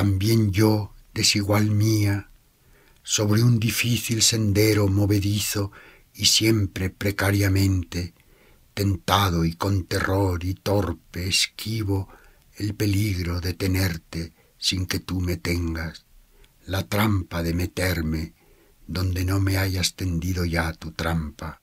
también yo, desigual mía, sobre un difícil sendero movedizo y siempre precariamente, tentado y con terror y torpe esquivo el peligro de tenerte sin que tú me tengas, la trampa de meterme donde no me hayas tendido ya tu trampa.